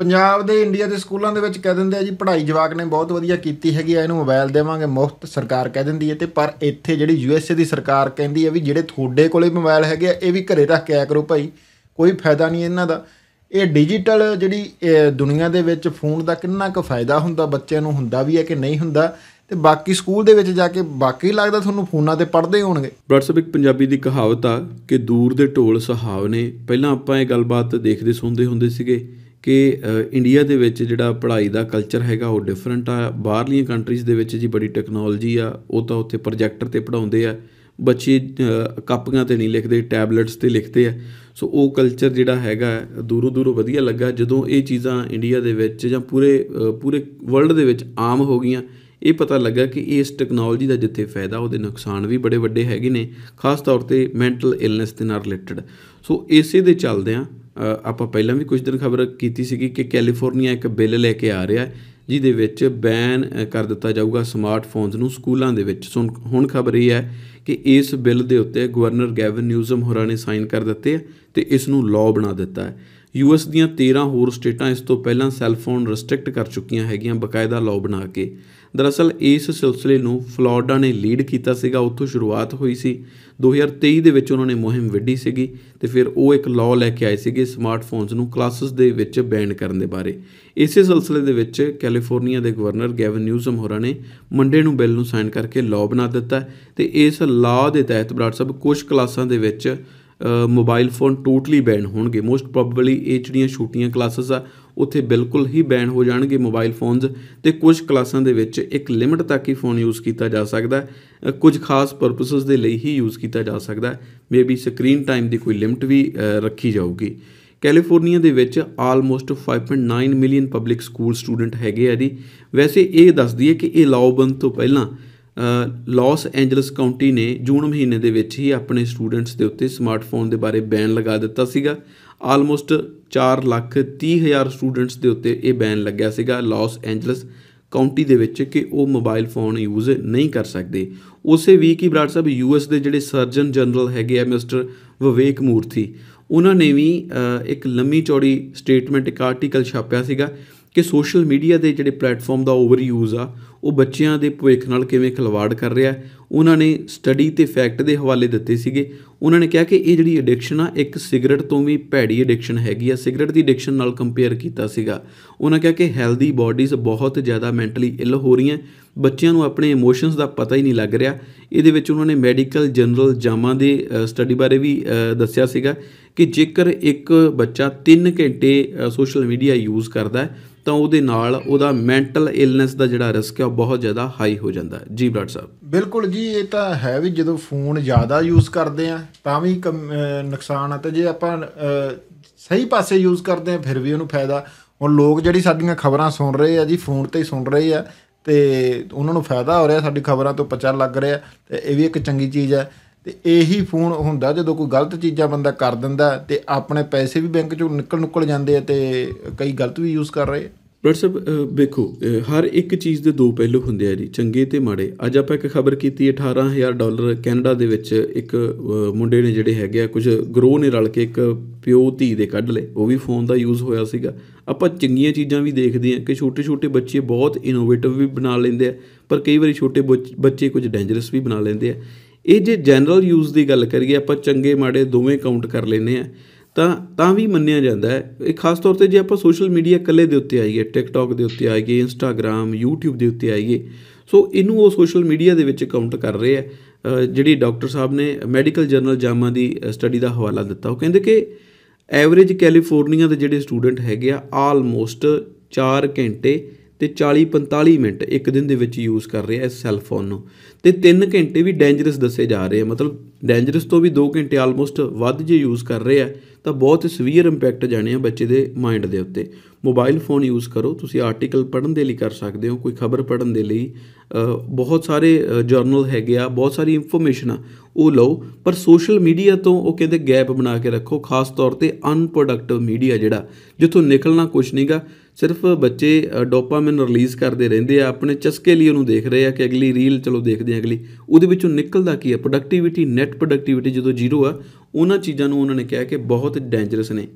ਪੰਜਾਬ ਦੇ ਇੰਡੀਆ ਦੇ ਸਕੂਲਾਂ ਦੇ ਵਿੱਚ ਕਹਿ ਦਿੰਦੇ ਆ ਜੀ ਪੜ੍ਹਾਈ ਜਵਾਕ ਨੇ ਬਹੁਤ ਵਧੀਆ ਕੀਤੀ ਹੈਗੀ ਆ ਇਹਨੂੰ ਮੋਬਾਈਲ ਦੇਵਾਂਗੇ ਮੁਫਤ ਸਰਕਾਰ ਕਹਿ ਦਿੰਦੀ ਹੈ ਤੇ ਪਰ ਇੱਥੇ ਜਿਹੜੀ ਯੂਐਸਏ ਦੀ ਸਰਕਾਰ ਕਹਿੰਦੀ ਹੈ ਵੀ ਜਿਹੜੇ ਤੁਹਾਡੇ ਕੋਲੇ ਮੋਬਾਈਲ ਹੈਗੇ ਆ ਇਹ ਵੀ ਘਰੇ ਰੱਖ ਕੇ ਆਇਆ ਕਰੋ ਭਾਈ ਕੋਈ ਫਾਇਦਾ ਨਹੀਂ ਇਹਨਾਂ ਦਾ ਇਹ ਡਿਜੀਟਲ ਜਿਹੜੀ ਦੁਨੀਆ ਦੇ ਵਿੱਚ ਫੋਨ ਦਾ ਕਿੰਨਾ ਕੁ ਫਾਇਦਾ ਹੁੰਦਾ ਬੱਚਿਆਂ ਨੂੰ ਹੁੰਦਾ ਵੀ ਹੈ ਕਿ ਨਹੀਂ ਹੁੰਦਾ ਤੇ ਬਾਕੀ ਸਕੂਲ ਦੇ ਵਿੱਚ ਜਾ ਕੇ ਬਾਕੀ ਲੱਗਦਾ ਤੁਹਾਨੂੰ ਫੋਨਾਂ ਤੇ ਪੜ੍ਹਦੇ ਹੋਣਗੇ ਵਟਸਐਪ ਇੱਕ ਪੰਜਾਬੀ ਦੀ ਕਹਾਵਤ ਆ ਕਿ ਦੂਰ ਦੇ ਢੋਲ ਸਹਾਵ ਨੇ ਪਹਿਲਾਂ ਆਪਾਂ ਇਹ ਗੱਲਬਾਤ ਦੇਖਦੇ ਸੁਣਦੇ ਹੁੰਦੇ ਸੀਗੇ ਕਿ ਇੰਡੀਆ ਦੇ ਵਿੱਚ ਜਿਹੜਾ ਪੜ੍ਹਾਈ ਦਾ ਕਲਚਰ ਹੈਗਾ ਉਹ ਡਿਫਰੈਂਟ ਆ ਬਾਹਰਲੀਆਂ ਕੰਟਰੀਜ਼ ਦੇ ਵਿੱਚ ਜੀ ਬੜੀ ਟੈਕਨੋਲੋਜੀ ਆ ਉਹ ਤਾਂ ਉੱਥੇ ਪ੍ਰੋਜੈਕਟਰ ਤੇ ਪੜਾਉਂਦੇ ਆ ਬੱਚੇ ਕਾਪੀਆਂ ਤੇ ਨਹੀਂ ਲਿਖਦੇ ਟੈਬਲੇਟਸ ਤੇ ਲਿਖਦੇ ਆ ਸੋ ਉਹ ਕਲਚਰ ਜਿਹੜਾ ਹੈਗਾ ਦੂਰੋਂ ਦੂਰੋਂ ਵਧੀਆ ਲੱਗਾ ਜਦੋਂ ਇਹ ਚੀਜ਼ਾਂ ਇੰਡੀਆ ਦੇ ਵਿੱਚ ਜਾਂ ਪੂਰੇ ਪੂਰੇ ਵਰਲਡ ਦੇ ਵਿੱਚ ਆਮ ਹੋ ਗਈਆਂ ਇਹ ਪਤਾ ਲੱਗਾ ਕਿ ਇਸ ਟੈਕਨੋਲੋਜੀ ਦਾ ਜਿੱਥੇ ਫਾਇਦਾ ਉਹਦੇ ਨੁਕਸਾਨ ਵੀ ਬੜੇ ਵੱਡੇ ਹੈਗੇ ਨੇ ਖਾਸ ਤੌਰ ਤੇ ਮੈਂਟਲ ਇਲਨੈਸ ਦੇ ਨਾਲ ਰਿਲੇਟਡ ਸੋ ਇਸੇ ਦੇ ਚੱਲਦਿਆਂ ਆਪਾਂ ਪਹਿਲਾਂ ਵੀ ਕੁਝ ਦਿਨ ਖਬਰ ਕੀਤੀ ਸੀਗੀ ਕਿ ਕੈਲੀਫੋਰਨੀਆ ਇੱਕ ਬਿੱਲ ਲੈ ਕੇ ਆ ਰਿਹਾ ਹੈ ਜਿਹਦੇ ਵਿੱਚ ਬੈਨ ਕਰ ਦਿੱਤਾ ਜਾਊਗਾ ਸਮਾਰਟਫੋਨਸ ਨੂੰ ਸਕੂਲਾਂ ਦੇ ਵਿੱਚ ਸੋ ਹੁਣ ਖਬਰ ਇਹ ਹੈ ਕਿ ਇਸ ਬਿੱਲ ਦੇ ਉੱਤੇ ਗਵਰਨਰ ਗੈਵਨ ਨਿਊਜ਼ਮ ਹੋਰਾਂ ਨੇ ਸਾਈਨ ਕਰ ਦਿੱਤੇ ਤੇ ਇਸ ਨੂੰ ਲਾਅ ਬਣਾ ਦਿੱਤਾ ਹੈ ਯੂਐਸ ਦੀਆਂ 13 ਹੋਰ ਸਟੇਟਾਂ ਇਸ ਤੋਂ ਪਹਿਲਾਂ ਸੈੱਲ ਫੋਨ ਰੈਸਟ੍ਰਿਕਟ ਕਰ ਚੁੱਕੀਆਂ ਹੈਗੀਆਂ ਬਕਾਇਦਾ ਲਾਅ ਬਣਾ ਕੇ ਦਰਅਸਲ ਇਸ ਸਿਲਸਿਲੇ ਨੂੰ ਫਲੋਰਡਾ ਨੇ ਲੀਡ ਕੀਤਾ ਸੀਗਾ ਉੱਥੋਂ ਸ਼ੁਰੂਆਤ ਹੋਈ ਸੀ 2023 ਦੇ ਵਿੱਚ ਉਹਨਾਂ ਨੇ ਮੁਹਿੰਮ ਵਿੱਢੀ ਸੀਗੀ ਤੇ ਫਿਰ ਉਹ ਇੱਕ ਲਾਅ ਲੈ ਕੇ ਆਏ ਸੀਗੇ ਸਮਾਰਟਫੋਨਸ ਨੂੰ ਕਲਾਸਸ ਦੇ ਵਿੱਚ ਬੈਨ ਕਰਨ ਦੇ ਬਾਰੇ ਇਸੇ ਸਿਲਸਿਲੇ ਦੇ ਵਿੱਚ ਕੈਲੀਫੋਰਨੀਆ ਦੇ ਗਵਰਨਰ ਗੈਵਨ ਨਿਊਜ਼ਮ ਹੋਰਾਂ ਨੇ ਮੰਡੇ ਨੂੰ ਬਿੱਲ ਨੂੰ ਸਾਈਨ ਕਰਕੇ ਲਾਅ ਬਣਾ ਦਿੱਤਾ ਤੇ ਇਸ ਲਾਅ ਦੇ ਤਹਿਤ ਬਰਾੜ ਸਾਹਿਬ ਕੁਝ ਕਲਾਸਾਂ ਦੇ ਵਿੱਚ ਮੋਬਾਈਲ ਫੋਨ ਟੋਟਲੀ ਬੈਨ ਹੋਣਗੇ ਮੋਸਟ ਪ੍ਰੋਬਬਲੀ ਇਹ ਜਿਹੜੀਆਂ ਛੋਟੀਆਂ ਕਲਾਸਸ ਆ ਉੱਥੇ ਬਿਲਕੁਲ ਹੀ ਬੈਨ ਹੋ ਜਾਣਗੇ ਮੋਬਾਈਲ ਫੋਨਸ ਤੇ ਕੁਝ ਕਲਾਸਾਂ ਦੇ ਵਿੱਚ ਇੱਕ ਲਿਮਟ ਤੱਕ ਹੀ ਫੋਨ ਯੂਜ਼ ਕੀਤਾ ਜਾ ਸਕਦਾ ਕੁਝ ਖਾਸ ਪਰਪਸਸ ਦੇ ਲਈ ਹੀ ਯੂਜ਼ ਕੀਤਾ ਜਾ ਸਕਦਾ ਮੇਬੀ ਸਕਰੀਨ ਟਾਈਮ ਦੀ ਕੋਈ ਲਿਮਟ ਵੀ ਰੱਖੀ ਜਾਊਗੀ ਕੈਲੀਫੋਰਨੀਆ ਦੇ ਵਿੱਚ almost 5.9 million public school student ਹੈਗੇ ਆ ਜੀ ਵੈਸੇ ਇਹ ਦੱਸਦੀ ਹੈ ਕਿ ਇਹ ਲਾਅ ਬੰਦ ਤੋਂ ਪਹਿਲਾਂ ਲਾਸ ਐਂਜਲਸ ਕਾਉਂਟੀ ਨੇ ਜੂਨ ਮਹੀਨੇ ਦੇ ਵਿੱਚ ਹੀ ਆਪਣੇ ਸਟੂਡੈਂਟਸ ਦੇ ਉੱਤੇ ਸਮਾਰਟਫੋਨ ਦੇ ਬਾਰੇ ਬੈਨ ਲਗਾ ਦਿੱਤਾ ਸੀਗਾ ਆਲਮੋਸਟ 4 ਲੱਖ 30 ਹਜ਼ਾਰ ਸਟੂਡੈਂਟਸ ਦੇ ਉੱਤੇ ਇਹ ਬੈਨ ਲੱਗਿਆ ਸੀਗਾ ਲਾਸ ਐਂਜਲਸ ਕਾਉਂਟੀ ਦੇ ਵਿੱਚ ਕਿ ਉਹ ਮੋਬਾਈਲ ਫੋਨ ਯੂਜ਼ ਨਹੀਂ ਕਰ ਸਕਦੇ ਉਸੇ ਵੀਕ ਹੀ ਬਰਾੜ ਸਾਹਿਬ ਯੂਐਸ ਦੇ ਜਿਹੜੇ ਸਰਜਨ ਜਨਰਲ ਹੈਗੇ ਆ ਮਿਸਟਰ ਵਿਵੇਕ ਮੂਰਤੀ ਉਹਨਾਂ ਨੇ ਵੀ ਇੱਕ ਲੰਮੀ ਚੌੜੀ ਸਟੇਟਮੈਂਟ ਇੱਕ ਆਰਟੀਕਲ ਛਾਪਿਆ ਸੀਗਾ ਕਿ ਸੋਸ਼ਲ ਮੀਡੀਆ ਦੇ ਜਿਹੜੇ ਪਲੇਟਫਾਰਮ ਦਾ ਓਵਰ ਯੂਜ਼ ਆ ਉਹ ਬੱਚਿਆਂ ਦੇ ਭਵਿੱਖ ਨਾਲ ਕਿਵੇਂ ਖਿਲਵਾੜ ਕਰ ਰਿਹਾ ਉਹਨਾਂ ਨੇ ਸਟੱਡੀ ਤੇ ਫੈਕਟ ਦੇ ਹਵਾਲੇ ਦਿੱਤੇ ਸੀਗੇ ਉਹਨਾਂ ਨੇ ਕਿਹਾ ਕਿ ਇਹ ਜਿਹੜੀ ਐਡਿਕਸ਼ਨ ਆ ਇੱਕ ਸਿਗਰਟ ਤੋਂ ਵੀ ਭੈੜੀ ਐਡਿਕਸ਼ਨ ਹੈਗੀ ਆ ਸਿਗਰਟ ਦੀ ਐਡਿਕਸ਼ਨ ਨਾਲ ਕੰਪੇਅਰ ਕੀਤਾ ਸੀਗਾ ਉਹਨਾਂ ਕਿਹਾ ਕਿ ਹੈਲਦੀ ਬਾਡੀਜ਼ ਬਹੁਤ ਜ਼ਿਆਦਾ ਮੈਂਟਲੀ ਇਲ ਹੋ ਰਹੀਆਂ ਬੱਚਿਆਂ ਨੂੰ ਆਪਣੇ ਇਮੋਸ਼ਨਸ ਦਾ ਪਤਾ ਹੀ ਨਹੀਂ ਲੱਗ ਰਿਹਾ ਇਹਦੇ ਵਿੱਚ ਉਹਨਾਂ ਨੇ ਮੈਡੀਕਲ ਜਨਰਲ ਜਾਮਾ ਦੇ ਸਟੱਡੀ ਬਾਰੇ ਵੀ ਦੱਸਿਆ ਸੀਗਾ ਕਿ ਜੇਕਰ ਇੱਕ ਬੱਚਾ 3 ਘੰਟੇ ਸੋਸ਼ਲ ਮੀਡੀਆ ਯੂਜ਼ ਕਰਦਾ ਹੈ ਤਾਂ ਉਹਦੇ ਨਾਲ ਉਹਦਾ ਮੈਂਟਲ ਇਲਨੈਸ ਦਾ ਜਿਹੜਾ ਰਿਸਕ ਹੈ ਉਹ ਬਹੁਤ ਜ਼ਿਆਦਾ ਹਾਈ ਹੋ ਜਾਂਦਾ ਹੈ ਜੀ ਬਲੱਡ ਸਾਹਿਬ ਬਿਲਕੁਲ ਜੀ ਇਹ ਤਾਂ ਹੈ ਵੀ ਜਦੋਂ ਫੋਨ ਜ਼ਿਆਦਾ ਯੂਜ਼ ਕਰਦੇ ਆ ਤਾਂ ਵੀ ਨੁਕਸਾਨ ਆ ਤੇ ਜੇ ਆਪਾਂ ਸਹੀ ਪਾਸੇ ਯੂਜ਼ ਕਰਦੇ ਆ ਫਿਰ ਵੀ ਉਹਨੂੰ ਫਾਇਦਾ ਹੁਣ ਲੋਕ ਜਿਹੜੀ ਸਾਡੀਆਂ ਖਬਰਾਂ ਸੁਣ ਰਹੇ ਆ ਜੀ ਫੋਨ ਤੇ ਹੀ ਸੁਣ ਰਹੇ ਆ ਤੇ ਉਹਨਾਂ ਨੂੰ ਫਾਇਦਾ ਹੋ ਰਿਹਾ ਸਾਡੀ ਖਬਰਾਂ ਤੋਂ ਪਚਾ ਲੱਗ ਰਿਹਾ ਤੇ ਇਹ ਵੀ ਇੱਕ ਚੰਗੀ ਚੀਜ਼ ਹੈ ਤੇ ਇਹੀ ਫੋਨ ਹੁੰਦਾ ਜਦੋਂ ਕੋਈ ਗਲਤ ਚੀਜ਼ਾਂ ਬੰਦਾ ਕਰ ਦਿੰਦਾ ਤੇ ਆਪਣੇ ਪੈਸੇ ਵੀ ਬੈਂਕ ਚੋਂ ਨਿਕਲ ਨੁਕਲ ਜਾਂਦੇ ਆ ਤੇ ਕਈ ਗਲਤ ਵੀ ਯੂਜ਼ ਕਰ ਰਹੇ ਡਾਕਟਰ ਵੇਖੋ ਹਰ ਇੱਕ ਚੀਜ਼ ਦੇ ਦੋ ਪਹਿਲੂ ਹੁੰਦੇ ਆ ਜੀ ਚੰਗੇ ਤੇ ਮਾੜੇ ਅੱਜ ਆਪਾਂ ਇੱਕ ਖਬਰ ਕੀਤੀ 18000 ਡਾਲਰ ਕੈਨੇਡਾ ਦੇ ਵਿੱਚ ਇੱਕ ਮੁੰਡੇ ਨੇ ਜਿਹੜੇ ਹੈਗੇ ਆ ਕੁਝ ਗਰੋ ਨੇ ਰਲ ਕੇ ਇੱਕ ਪਿਓ ਧੀ ਦੇ ਕੱਢ ਲਏ ਉਹ ਵੀ ਫੋਨ ਦਾ ਯੂਜ਼ ਹੋਇਆ ਸੀਗਾ ਆਪਾਂ ਚੰਗੀਆਂ ਚੀਜ਼ਾਂ ਵੀ ਦੇਖਦੇ ਆ ਕਿ ਛੋਟੇ ਛੋਟੇ ਬੱਚੇ ਬਹੁਤ ਇਨੋਵੇਟਿਵ ਵੀ ਬਣਾ ਲੈਂਦੇ ਆ ਪਰ ਕਈ ਵਾਰੀ ਛੋਟੇ ਬੱਚੇ ਕੁਝ ਡੇਂਜਰਸ ਵੀ ਬਣਾ ਲੈਂਦੇ ਆ ਇਹ ਜੇ ਜਨਰਲ ਯੂਜ਼ ਦੀ ਗੱਲ ਕਰੀਏ ਆਪਾਂ ਚੰਗੇ ਮਾੜੇ ਦੋਵੇਂ ਕਾਊਂਟ ਕਰ ਲੈਨੇ ਆ ਤਾਂ ਤਾਂ ਵੀ ਮੰਨਿਆ ਜਾਂਦਾ ਹੈ ਇਹ ਖਾਸ ਤੌਰ ਤੇ ਜੇ ਆਪਾਂ ਸੋਸ਼ਲ ਮੀਡੀਆ ਕੱਲੇ ਦੇ ਉੱਤੇ ਆਈਏ ਟਿਕਟੌਕ ਦੇ ਉੱਤੇ ਆਈਏ ਇੰਸਟਾਗ੍ਰam YouTube ਦੇ ਉੱਤੇ ਆਈਏ ਸੋ ਇਹਨੂੰ ਉਹ ਸੋਸ਼ਲ ਮੀਡੀਆ ਦੇ ਵਿੱਚ ਕਾਊਂਟ ਕਰ ਰਹੇ ਆ ਜਿਹੜੀ ਡਾਕਟਰ ਸਾਹਿਬ ਨੇ ਮੈਡੀਕਲ ਜਰਨਲ ਜਾਮਾ ਦੀ ਸਟੱਡੀ ਦਾ ਹਵਾਲਾ ਦਿੱਤਾ ਉਹ ਕਹਿੰਦੇ ਕਿ ਐਵਰੇਜ ਕੈਲੀਫੋਰਨੀਆ ਦੇ ਜਿਹੜੇ ਸਟੂਡੈਂਟ ਹੈਗੇ ਆ ਆਲਮੋਸਟ 4 ਘੰਟੇ ਤੇ 40-45 ਮਿੰਟ ਇੱਕ ਦਿਨ ਦੇ ਵਿੱਚ ਯੂਜ਼ ਕਰ ਰਿਹਾ ਇਸ ਸੈੱਲ ਫੋਨ ਨੂੰ ਤੇ 3 ਘੰਟੇ ਵੀ ਡੇਂਜਰਸ ਦੱਸੇ ਜਾ ਰਹੇ ਆ ਮਤਲਬ ਡੈਂਜਰਸ ਤੋਂ ਵੀ 2 ਘੰਟੇ ਆਲਮੋਸਟ ਵੱਧ ਜੇ ਯੂਜ਼ ਕਰ ਰਹੇ ਆ ਤਾਂ ਬਹੁਤ ਸਵੀਅਰ ਇੰਪੈਕਟ ਜਾਣੇ ਆ ਬੱਚੇ ਦੇ ਮਾਈਂਡ ਦੇ ਉੱਤੇ ਮੋਬਾਈਲ ਫੋਨ ਯੂਜ਼ ਕਰੋ ਤੁਸੀਂ ਆਰਟੀਕਲ ਪੜ੍ਹਨ ਦੇ ਲਈ ਕਰ ਸਕਦੇ ਹੋ ਕੋਈ ਖਬਰ ਪੜ੍ਹਨ ਦੇ ਲਈ ਬਹੁਤ ਸਾਰੇ ਜਰਨਲ ਹੈਗੇ ਆ ਬਹੁਤ ਸਾਰੀ ਇਨਫੋਰਮੇਸ਼ਨ ਆ ਉਹ ਲਓ ਪਰ ਸੋਸ਼ਲ ਮੀਡੀਆ ਤੋਂ ਉਹ ਕਹਿੰਦੇ ਗੈਪ ਬਣਾ ਕੇ ਰੱਖੋ ਖਾਸ ਤੌਰ ਤੇ ਅਨਪ੍ਰੋਡਕਟਿਵ ਮੀਡੀਆ ਜਿਹੜਾ ਜਿੱਥੋਂ ਨਿਕਲਣਾ ਕੁਝ ਨਹੀਂਗਾ ਸਿਰਫ ਬੱਚੇ ਡੋਪਾਮਾਈਨ ਰਿਲੀਜ਼ ਕਰਦੇ ਰਹਿੰਦੇ ਆ ਆਪਣੇ ਚਸਕੇ ਲਈ ਉਹਨੂੰ ਦੇਖ ਰਹੇ ਆ ਕਿ ਅਗਲੀ ਰੀਲ ਚਲੋ ਦੇਖਦੇ ਆ ਅਗਲੀ ਉਹਦੇ ਵਿੱਚੋਂ ਨਿਕਲਦਾ ਕੀ ਆ ਪ੍ਰੋਡਕਟਿਵਿਟੀ ਨੈਟ ਨੈਟ ਪ੍ਰੋਡਕਟਿਵਿਟੀ ਜਦੋਂ ਜ਼ੀਰੋ ਆ ਉਹਨਾਂ ਚੀਜ਼ਾਂ ਨੂੰ ਉਹਨਾਂ ਨੇ ਕਿਹਾ ਕਿ ਬਹੁਤ ਡੇਂਜਰਸ ਨੇ